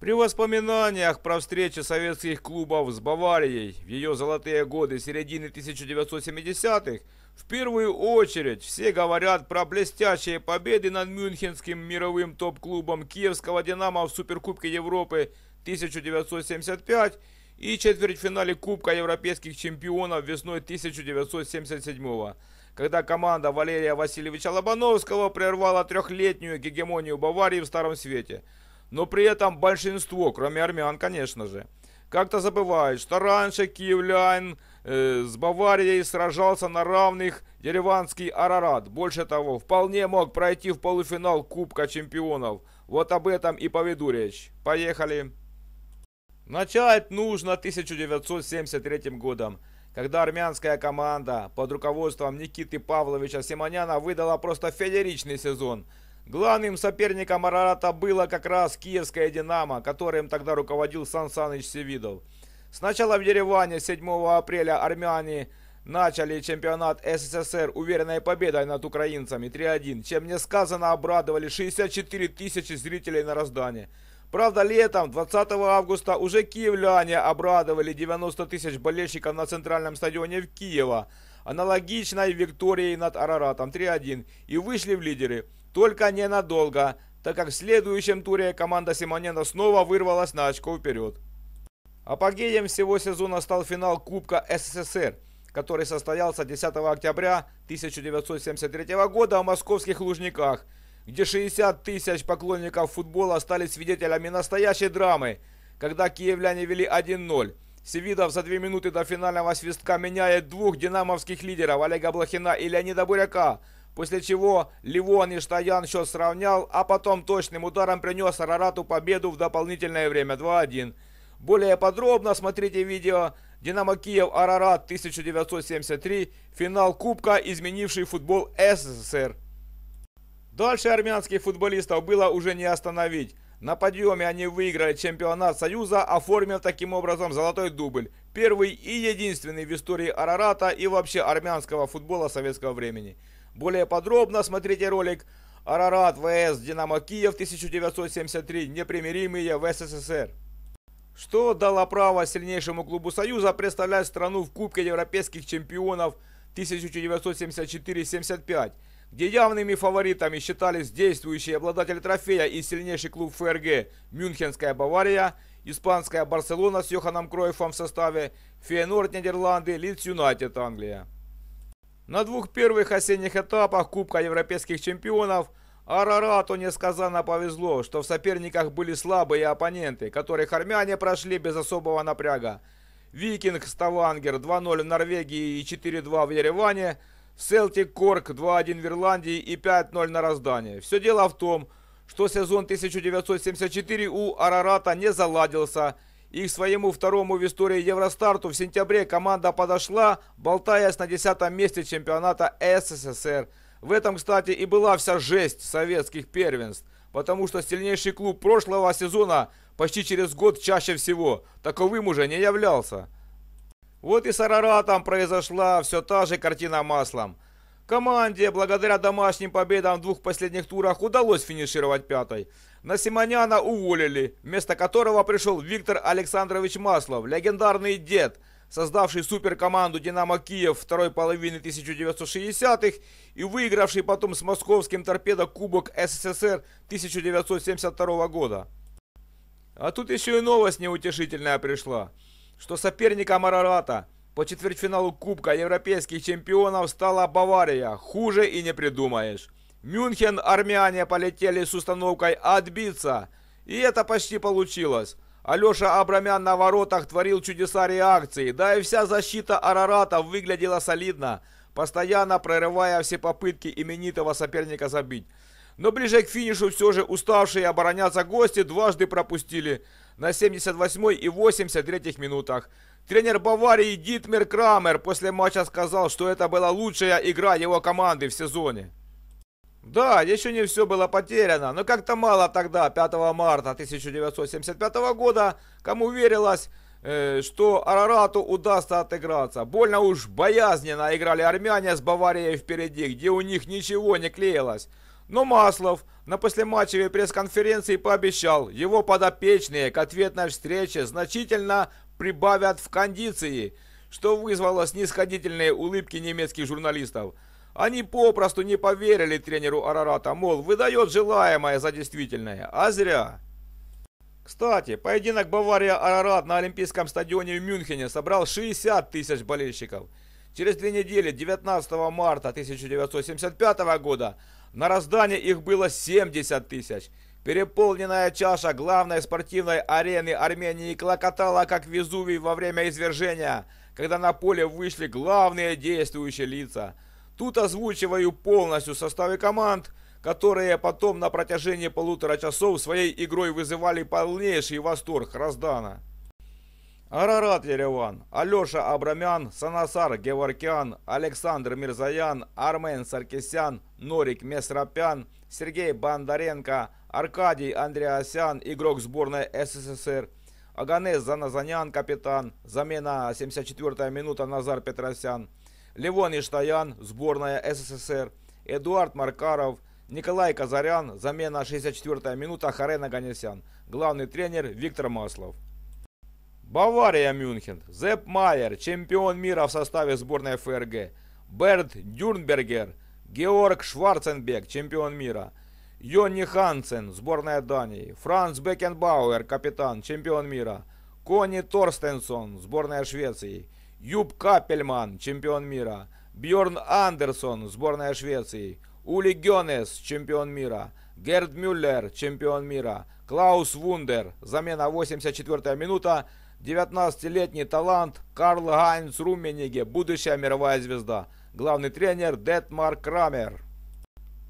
При воспоминаниях про встречи советских клубов с Баварией в ее золотые годы середины 1970-х в первую очередь все говорят про блестящие победы над мюнхенским мировым топ-клубом киевского «Динамо» в Суперкубке Европы 1975 и четвертьфинале Кубка Европейских чемпионов весной 1977 когда команда Валерия Васильевича Лобановского прервала трехлетнюю гегемонию Баварии в Старом Свете – но при этом большинство, кроме армян, конечно же, как-то забывают, что раньше киевлян э, с Баварией сражался на равных Ереванский Арарат. Больше того, вполне мог пройти в полуфинал Кубка Чемпионов. Вот об этом и поведу речь. Поехали. Начать нужно 1973 годом, когда армянская команда под руководством Никиты Павловича Симоняна выдала просто фееричный сезон – Главным соперником Арарата было как раз киевское «Динамо», которым тогда руководил Сан Саныч Севидов. Сначала в Ереване 7 апреля армяне начали чемпионат СССР уверенной победой над украинцами 3-1, чем несказанно обрадовали 64 тысячи зрителей на раздане. Правда, летом 20 августа уже киевляне обрадовали 90 тысяч болельщиков на центральном стадионе в Киево аналогичной викторией над Араратом 3-1, и вышли в лидеры – только ненадолго, так как в следующем туре команда Симоненко снова вырвалась на очко вперед. Апогеем всего сезона стал финал Кубка СССР, который состоялся 10 октября 1973 года в московских Лужниках, где 60 тысяч поклонников футбола стали свидетелями настоящей драмы, когда киевляне вели 1-0. Севидов за две минуты до финального свистка меняет двух динамовских лидеров Олега Блохина и Леонида Буряка – после чего Ливон и Штаян счет сравнял, а потом точным ударом принес Арарату победу в дополнительное время 2-1. Более подробно смотрите видео «Динамо Киев Арарат 1973. Финал Кубка, изменивший футбол СССР». Дальше армянских футболистов было уже не остановить. На подъеме они выиграли чемпионат Союза, оформив таким образом золотой дубль. Первый и единственный в истории Арарата и вообще армянского футбола советского времени. Более подробно смотрите ролик «Арарат ВС Динамо Киев 1973. Непримиримые в СССР». Что дало право сильнейшему клубу Союза представлять страну в Кубке Европейских чемпионов 1974-75, где явными фаворитами считались действующие обладатели трофея и сильнейший клуб ФРГ Мюнхенская Бавария, Испанская Барселона с Йоханом Кройфом в составе, Фейнорд Нидерланды, Лидс Юнайтед Англия. На двух первых осенних этапах Кубка Европейских Чемпионов Арарату несказанно повезло, что в соперниках были слабые оппоненты, которых армяне прошли без особого напряга. Викинг Ставангер 2-0 в Норвегии и 4-2 в Ереване, Селтик Корк 2-1 в Ирландии и 5-0 на раздане. Все дело в том, что сезон 1974 у Арарата не заладился и к своему второму в истории Евростарту в сентябре команда подошла, болтаясь на десятом месте чемпионата СССР. В этом, кстати, и была вся жесть советских первенств, потому что сильнейший клуб прошлого сезона почти через год чаще всего таковым уже не являлся. Вот и с Араратом произошла все та же картина маслом – Команде, благодаря домашним победам в двух последних турах, удалось финишировать пятой. На Симоняна уволили, вместо которого пришел Виктор Александрович Маслов, легендарный дед, создавший суперкоманду «Динамо Киев» второй половины 1960-х и выигравший потом с московским «Торпедо» Кубок СССР 1972 года. А тут еще и новость неутешительная пришла, что соперником Арарата – по четвертьфиналу Кубка Европейских чемпионов стала Бавария. Хуже и не придумаешь. Мюнхен, армяне полетели с установкой «отбиться». И это почти получилось. Алеша Абрамян на воротах творил чудеса реакции, да и вся защита Арарата выглядела солидно, постоянно прорывая все попытки именитого соперника забить. Но ближе к финишу все же уставшие обороняться гости дважды пропустили на 78 и 83 минутах. Тренер Баварии Дитмер Крамер после матча сказал, что это была лучшая игра его команды в сезоне. Да, еще не все было потеряно, но как-то мало тогда, 5 марта 1975 года, кому верилось, э, что Арарату удастся отыграться. Больно уж боязненно играли армяне с Баварией впереди, где у них ничего не клеилось. Но Маслов на послематчевой пресс-конференции пообещал, его подопечные к ответной встрече значительно прибавят в кондиции, что вызвало снисходительные улыбки немецких журналистов. Они попросту не поверили тренеру Арарата, мол, выдает желаемое за действительное, а зря. Кстати, поединок Бавария-Арарат на Олимпийском стадионе в Мюнхене собрал 60 тысяч болельщиков. Через две недели, 19 марта 1975 года, на раздане их было 70 тысяч. Переполненная чаша главной спортивной арены Армении клокотала, как Везувий во время извержения, когда на поле вышли главные действующие лица. Тут озвучиваю полностью составы команд, которые потом на протяжении полутора часов своей игрой вызывали полнейший восторг Раздана. Арарат Ереван, Алеша Абрамян, Санасар Геворкян, Александр Мирзаян, Армен Саркисян, Норик Месрапян, Сергей Бондаренко, Аркадий Андреасян, игрок сборной СССР, Аганес Заназанян, капитан, замена 74-я минута Назар Петросян, Левон Иштаян, сборная СССР, Эдуард Маркаров, Николай Казарян, замена 64-я минута Харена Аганесян, главный тренер Виктор Маслов. Бавария Мюнхен, Зепп Майер, чемпион мира в составе сборной ФРГ, Берт Дюрнбергер, Георг Шварценбек, чемпион мира, Йонни Хансен, сборная Дании, Франц Бекенбауэр, капитан, чемпион мира, Кони Торстенсон, сборная Швеции, Юб Капельман, чемпион мира, Бьорн Андерсон, сборная Швеции, Ули Гёнес, чемпион мира, Герд Мюллер, чемпион мира, Клаус Вундер, замена 84-я минута, 19-летний талант Карл Хайнц Румениге, будущая мировая звезда. Главный тренер Детмар Крамер.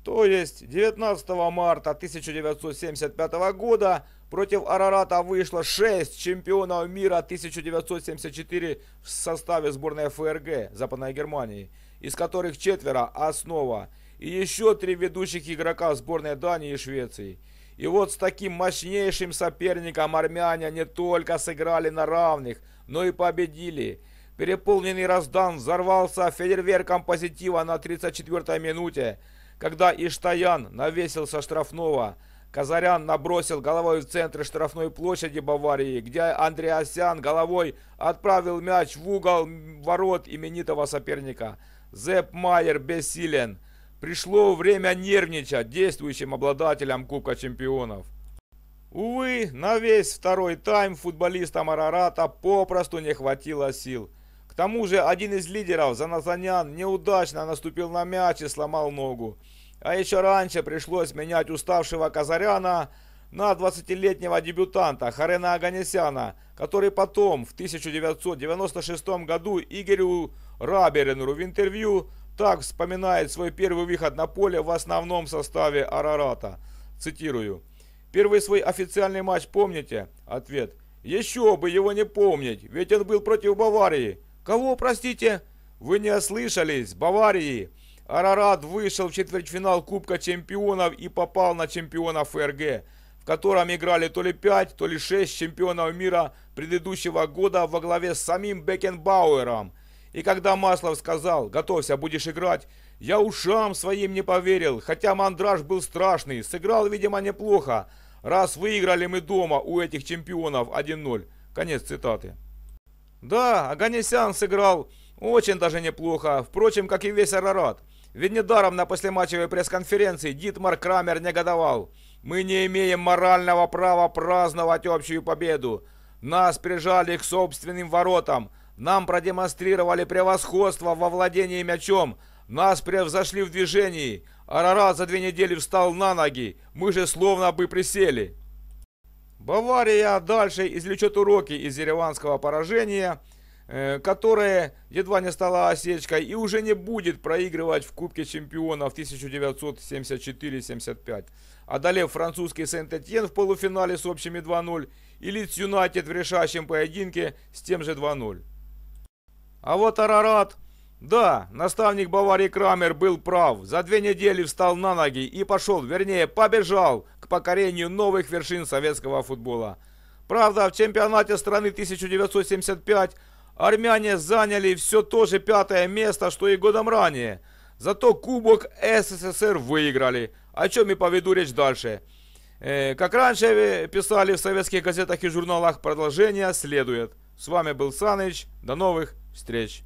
То есть 19 марта 1975 года против Арарата вышло 6 чемпионов мира 1974 в составе сборной ФРГ Западной Германии, из которых четверо – основа, и еще три ведущих игрока сборной Дании и Швеции – и вот с таким мощнейшим соперником армяне не только сыграли на равных, но и победили. Переполненный Раздан взорвался фейерверком позитива на 34-й минуте, когда Иштаян навесил со штрафного. Казарян набросил головой в центр штрафной площади Баварии, где Андреасян головой отправил мяч в угол ворот именитого соперника. Зеп Майер бессилен. Пришло время нервничать действующим обладателям Кубка Чемпионов. Увы, на весь второй тайм футболистам Арарата попросту не хватило сил. К тому же один из лидеров, Заназанян, неудачно наступил на мяч и сломал ногу. А еще раньше пришлось менять уставшего Казаряна на 20-летнего дебютанта Харена Аганесяна, который потом в 1996 году Игорю Раберину в интервью так вспоминает свой первый выход на поле в основном составе Арарата. Цитирую. «Первый свой официальный матч помните?» Ответ. «Еще бы его не помнить, ведь он был против Баварии». «Кого, простите?» «Вы не ослышались, Баварии!» Арарат вышел в четвертьфинал Кубка Чемпионов и попал на чемпионов ФРГ, в котором играли то ли 5, то ли 6 чемпионов мира предыдущего года во главе с самим Бекенбауэром. И когда Маслов сказал «Готовься, будешь играть», я ушам своим не поверил, хотя мандраж был страшный, сыграл, видимо, неплохо, раз выиграли мы дома у этих чемпионов 1-0. Конец цитаты. Да, Аганесян сыграл очень даже неплохо, впрочем, как и весь Арарат. Ведь недаром на послематчевой пресс-конференции Дитмар Крамер негодовал. «Мы не имеем морального права праздновать общую победу. Нас прижали к собственным воротам. Нам продемонстрировали превосходство во владении мячом. Нас превзошли в движении. Арарат за две недели встал на ноги. Мы же словно бы присели. Бавария дальше извлечет уроки из ереванского поражения, э, которое едва не стало осечкой и уже не будет проигрывать в Кубке чемпионов 1974-75, одолев французский Сент-Этьен в полуфинале с общими 2-0 и Лидс Юнайтед в решающем поединке с тем же 2-0. А вот Арарат... Да, наставник Баварии Крамер был прав. За две недели встал на ноги и пошел, вернее, побежал к покорению новых вершин советского футбола. Правда, в чемпионате страны 1975 армяне заняли все то же пятое место, что и годом ранее. Зато Кубок СССР выиграли, о чем и поведу речь дальше. Э, как раньше э, писали в советских газетах и журналах, продолжение следует. С вами был Саныч, до новых встреч.